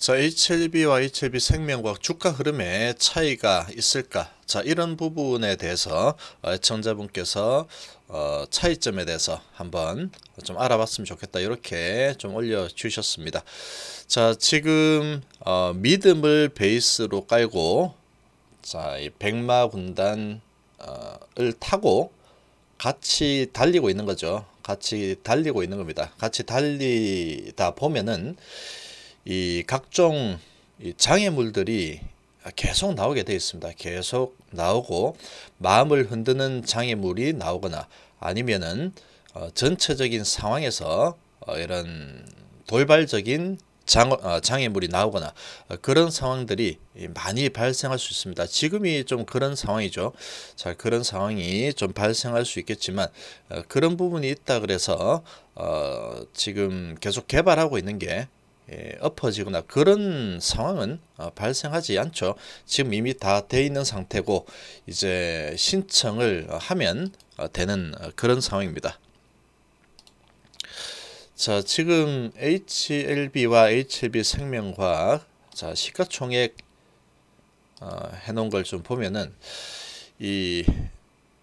자, HLB와 HLB 생명과학 주가 흐름에 차이가 있을까? 자, 이런 부분에 대해서 어, 청자분께서 어, 차이점에 대해서 한번 좀 알아봤으면 좋겠다. 이렇게 좀 올려주셨습니다. 자, 지금 어, 믿음을 베이스로 깔고 자, 이 백마 군단을 어, 타고 같이 달리고 있는 거죠. 같이 달리고 있는 겁니다. 같이 달리다 보면은 이 각종 이 장애물들이 계속 나오게 되어 있습니다. 계속 나오고 마음을 흔드는 장애물이 나오거나 아니면은 어, 전체적인 상황에서 어, 이런 돌발적인 장, 어, 장애물이 나오거나 어, 그런 상황들이 많이 발생할 수 있습니다. 지금이 좀 그런 상황이죠. 자, 그런 상황이 좀 발생할 수 있겠지만 어, 그런 부분이 있다 그래서 어, 지금 계속 개발하고 있는 게 예, 엎어지거나 그런 상황은 어, 발생하지 않죠. 지금 이미 다 돼 있는 상태고 이제 신청을 하면 어, 되는 어, 그런 상황입니다. 자, 지금 HLB와 HLB 생명과학 자, 시가총액 어, 해놓은 걸 좀 보면은 이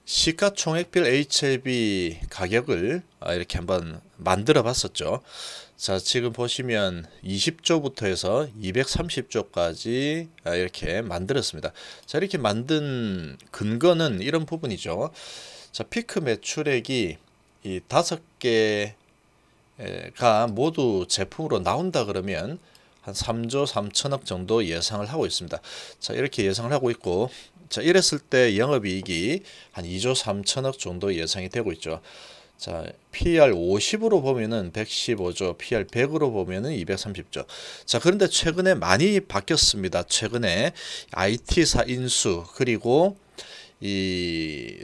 시가총액별 HLB 가격을 아, 이렇게 한번 만들어 봤었죠. 자 지금 보시면 20조부터 해서 230조까지 아, 이렇게 만들었습니다. 자 이렇게 만든 근거는 이런 부분이죠. 자 피크 매출액이 이 다섯 개가 모두 제품으로 나온다 그러면 한 3조 3천억 정도 예상을 하고 있습니다. 자 이렇게 예상을 하고 있고 자, 이랬을 때 영업이익이 한 2조 3천억 정도 예상이 되고 있죠. 자, PR 50으로 보면은 115조, PR 100으로 보면은 230조. 자, 그런데 최근에 많이 바뀌었습니다. 최근에 IT사 인수 그리고 이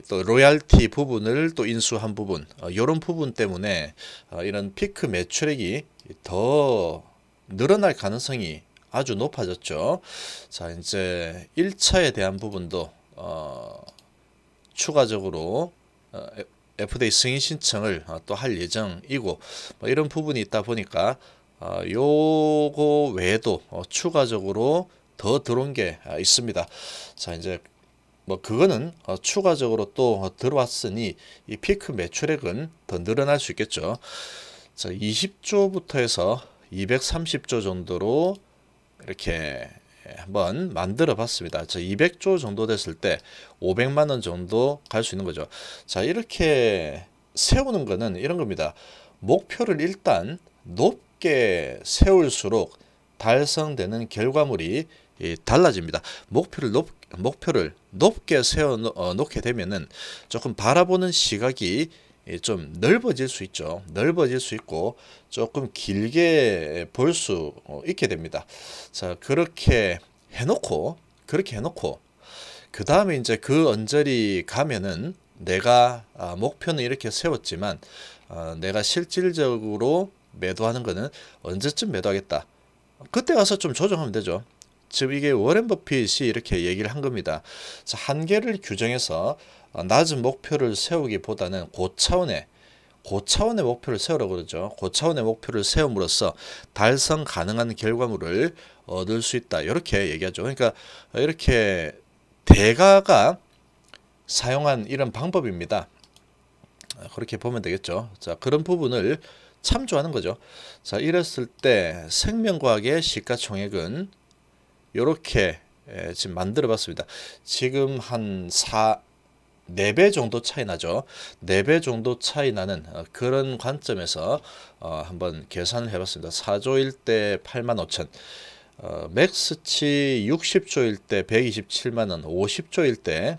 또 로얄티 부분을 또 인수한 부분 어, 이런 부분 때문에 어, 이런 피크 매출액이 더 늘어날 가능성이 아주 높아졌죠. 자, 이제 1차에 대한 부분도 어, 추가적으로 어, FDA 승인 신청을 어, 또할 예정이고 뭐 이런 부분이 있다 보니까 어, 요거 외에도 어, 추가적으로 더 들어온 게 어, 있습니다. 자, 이제 뭐 그거는 어, 추가적으로 또 어, 들어왔으니 이 피크 매출액은 더 늘어날 수 있겠죠. 자, 20조부터 해서 230조 정도로 이렇게 한번 만들어 봤습니다. 저 200조 정도 됐을 때 500만 원 정도 갈 수 있는 거죠. 자, 이렇게 세우는 거는 이런 겁니다. 목표를 일단 높게 세울수록 달성되는 결과물이 달라집니다. 목표를 높 목표를 높게 세워 어, 놓게 되면은 조금 바라보는 시각이 예, 좀 넓어질 수 있죠. 넓어질 수 있고 조금 길게 볼수 어, 있게 됩니다. 자 그렇게 해놓고 그렇게 해놓고 그 다음에 이제 그 언저리 가면은 내가 아, 목표는 이렇게 세웠지만 어, 내가 실질적으로 매도하는 거는 언제쯤 매도하겠다. 그때 가서 좀 조정하면 되죠. 즉 이게 워렌 버핏이 이렇게 얘기를 한 겁니다. 한계를 규정해서 어, 낮은 목표를 세우기보다는 고차원의 고차원의 목표를 세우라고 그러죠. 고차원의 목표를 세움으로써 달성 가능한 결과물을 얻을 어, 수 있다. 이렇게 얘기하죠. 그러니까 이렇게 대가가 사용한 이런 방법입니다. 어, 그렇게 보면 되겠죠. 자, 그런 부분을 참조하는 거죠. 자, 이랬을 때 생명과학의 시가총액은 이렇게 지금 만들어 봤습니다. 지금 한 4, 네배 정도 차이 나죠. 네 배 정도 차이 나는 어, 그런 관점에서 어, 한번 계산을 해봤습니다. 4조일 때 8만 5천. 어, 맥스치 60조일 때 127만원, 50조일 때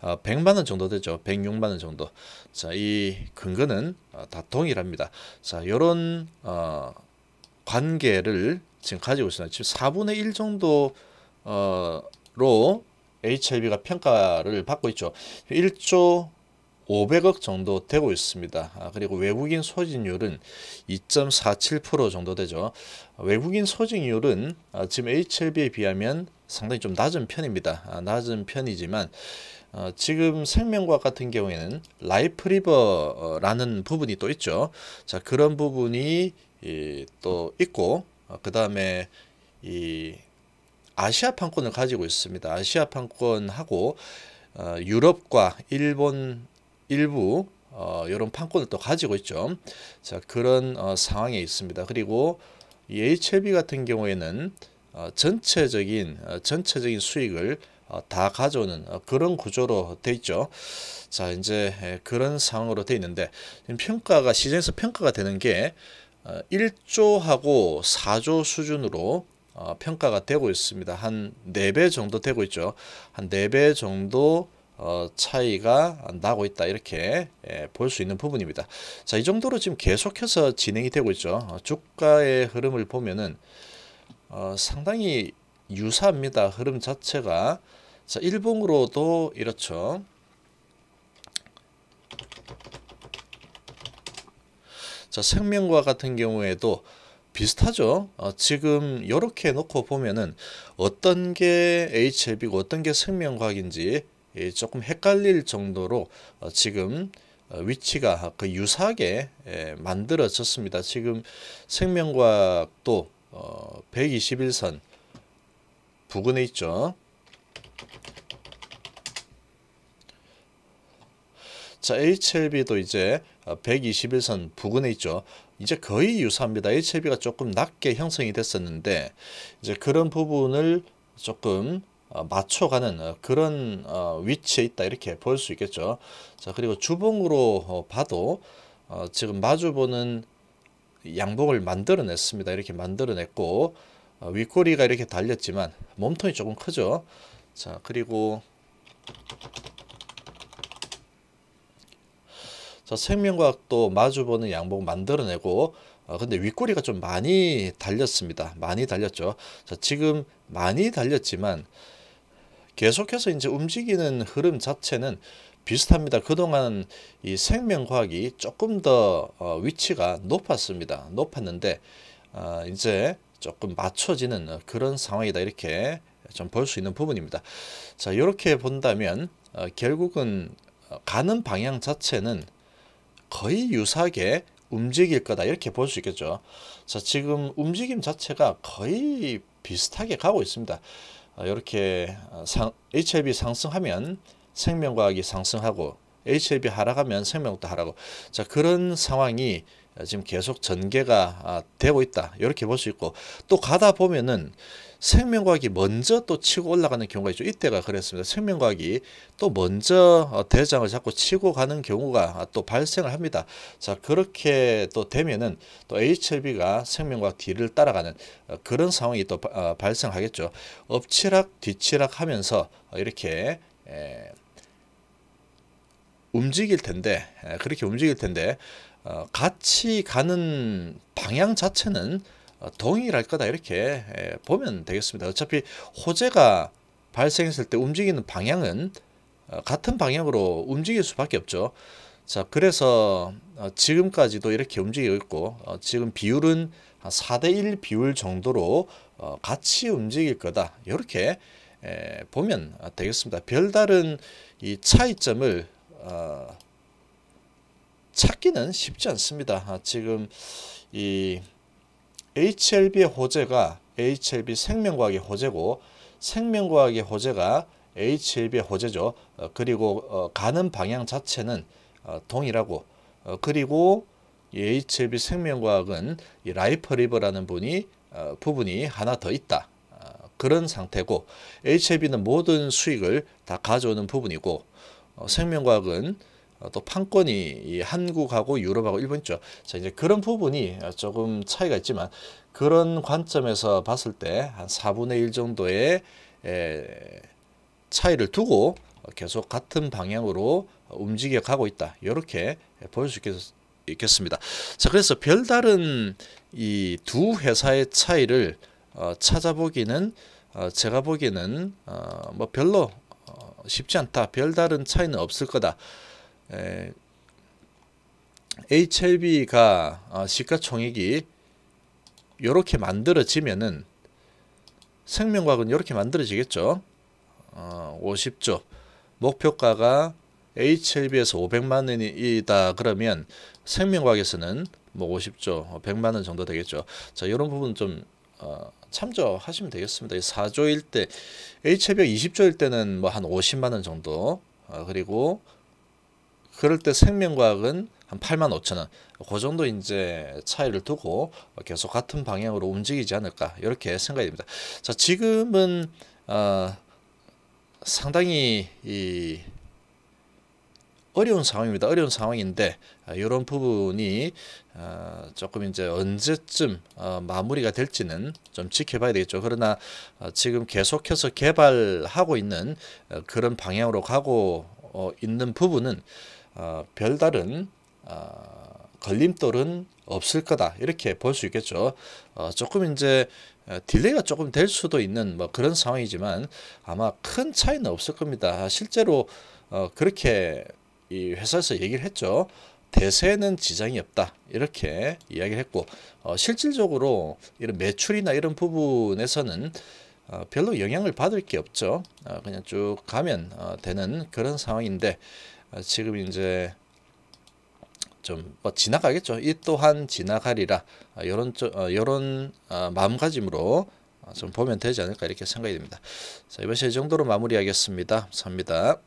어, 100만원 정도 되죠. 106만원 정도. 자, 이 근거는 다 동일합니다. 자, 요런 관계를 지금 가지고 있습니다. 지금 4분의 1 정도로 HLB가 평가를 받고 있죠. 1조 500억 정도 되고 있습니다. 아, 그리고 외국인 소진율은 2.47% 정도 되죠. 외국인 소진율은 아, 지금 HLB에 비하면 상당히 좀 낮은 편입니다. 아, 낮은 편이지만 어, 지금 생명과 같은 경우에는 라이프리버라는 부분이 또 있죠. 자 그런 부분이 이, 또 있고 어, 그 다음에 이 아시아 판권을 가지고 있습니다. 아시아 판권하고 어, 유럽과 일본 일부 어, 이런 판권을 또 가지고 있죠. 자 그런 어, 상황에 있습니다. 그리고 이 HLB 같은 경우에는 어, 전체적인 어, 전체적인 수익을 어, 다 가져오는 어, 그런 구조로 돼 있죠. 자 이제 에, 예, 그런 상황으로 돼 있는데 평가가 시장에서 평가가 되는 게 어, 1조하고 4조 수준으로 어, 평가가 되고 있습니다. 한 4배 정도 되고 있죠. 한 4배 정도 어, 차이가 나고 있다 이렇게 예, 볼수 있는 부분입니다. 자, 이 정도로 지금 계속해서 진행이 되고 있죠. 어, 주가의 흐름을 보면은 어, 상당히 유사합니다. 흐름 자체가 자, 일봉으로도 이렇죠. 자, 생명과 같은 경우에도 비슷하죠. 어, 지금 이렇게 놓고 보면은 어떤 게 HLB고 어떤 게 생명과학인지 예, 조금 헷갈릴 정도로 어, 지금 어, 위치가 그 유사하게 예, 만들어졌습니다. 지금 생명과학도 어, 121선 부근에 있죠. 자, HLB도 이제 121선 어, 부근에 있죠. 이제 거의 유사합니다. HLB가 조금 낮게 형성이 됐었는데 이제 그런 부분을 조금 어, 맞춰가는 어, 그런 위치에 있다 이렇게 볼 수 있겠죠. 자 그리고 주봉으로 봐도 지금 마주보는 양봉을 만들어냈습니다. 이렇게 만들어냈고 윗꼬리가 이렇게 달렸지만 몸통이 조금 크죠. 자 그리고 자, 생명과학도 마주보는 양봉 만들어내고 어, 근데 윗꼬리가 좀 많이 달렸습니다. 많이 달렸죠. 자, 지금 많이 달렸지만 계속해서 이제 움직이는 흐름 자체는 비슷합니다. 그동안 이 생명과학이 조금 더 어, 위치가 높았습니다. 높았는데 어, 이제 조금 맞춰지는 그런 상황이다 이렇게 좀 볼 수 있는 부분입니다. 자 이렇게 본다면 어, 결국은 어, 가는 방향 자체는 거의 유사하게 움직일 거다 이렇게 볼 수 있겠죠. 자 지금 움직임 자체가 거의 비슷하게 가고 있습니다. 어, 이렇게 어, 상, HIV 상승하면 생명과학이 상승하고 HIV 하락하면 생명도 하락하고 자 그런 상황이 지금 계속 전개가 아, 되고 있다 이렇게 볼 수 있고 또 가다 보면은 생명과학이 먼저 또 치고 올라가는 경우가 있죠. 이때가 그랬습니다. 생명과학이 또 먼저 어, 대장을 잡고 치고 가는 경우가 아, 또 발생을 합니다. 자 그렇게 또 되면은 또 HLB가 생명과학 뒤를 따라가는 어, 그런 상황이 또 어, 발생하겠죠. 엎치락 뒤치락 하면서 이렇게 움직일 텐데 그렇게 움직일 텐데 같이 가는 방향 자체는 어, 동일할 거다 이렇게 예, 보면 되겠습니다. 어차피 호재가 발생했을 때 움직이는 방향은 어, 같은 방향으로 움직일 수밖에 없죠. 자 그래서 어, 지금까지도 이렇게 움직이고 있고 지금 비율은 4대1 비율 정도로 같이 움직일 거다 이렇게 예, 보면 되겠습니다. 별다른 이 차이점을 찾기는 쉽지 않습니다. 아, 지금 이 HLB의 호재가 HLB 생명과학의 호재고 생명과학의 호재가 HLB의 호재죠. 어, 그리고 어, 가는 방향 자체는 어, 동일하고 어, 그리고 HLB 생명과학은 라이퍼리버라는 분이 어, 부분이 하나 더 있다. 어, 그런 상태고 HLB는 모든 수익을 다 가져오는 부분이고 생명과학은 어, 또 판권이 한국하고 유럽하고 일본 있죠. 자 이제 그런 부분이 조금 차이가 있지만 그런 관점에서 봤을 때한 4분의 1 정도의 차이를 두고 계속 같은 방향으로 움직여 가고 있다. 이렇게 볼 수 있겠습니다. 자 그래서 별다른 이 두 회사의 차이를 어, 찾아보기는 어, 제가 보기에는 어, 뭐 별로 어, 쉽지 않다. 별다른 차이는 없을 거다. 에, HLB가 어, 시가총액이 이렇게 만들어지면은 생명과학은 이렇게 만들어지겠죠. 어, 50조 목표가가 HLB에서 500만 원이다 그러면 생명과학에서는 뭐 50조 100만 원 정도 되겠죠. 자 이런 부분 좀 어, 참조하시면 되겠습니다. 4조일 때 HLB 20조일 때는 뭐 한 50만 원 정도 어, 그리고 그럴 때 생명과학은 한 8만 5천 원. 그 정도 이제 차이를 두고 계속 같은 방향으로 움직이지 않을까 이렇게 생각이 됩니다. 자 지금은 어, 상당히 이 어려운 상황입니다. 어려운 상황인데 어, 이런 부분이 어, 조금 이제 언제쯤 어, 마무리가 될지는 좀 지켜봐야 되겠죠. 그러나 어, 지금 계속해서 개발하고 있는 어, 그런 방향으로 가고 어, 있는 부분은 어, 별다른 어, 걸림돌은 없을 거다 이렇게 볼 수 있겠죠. 어, 조금 이제 어, 딜레이가 조금 될 수도 있는 뭐 그런 상황이지만 아마 큰 차이는 없을 겁니다. 실제로 어, 그렇게 이 회사에서 얘기를 했죠. 대세는 지장이 없다 이렇게 이야기를 했고 어, 실질적으로 이런 매출이나 이런 부분에서는 어, 별로 영향을 받을 게 없죠. 어, 그냥 쭉 가면 어, 되는 그런 상황인데 아, 지금 이제 좀 뭐 지나가겠죠. 이 또한 지나가리라 이런 아, 이런 어, 아, 마음가짐으로 좀 보면 되지 않을까 이렇게 생각이 듭니다. 자 이번 시간 이 정도로 마무리하겠습니다. 감사합니다.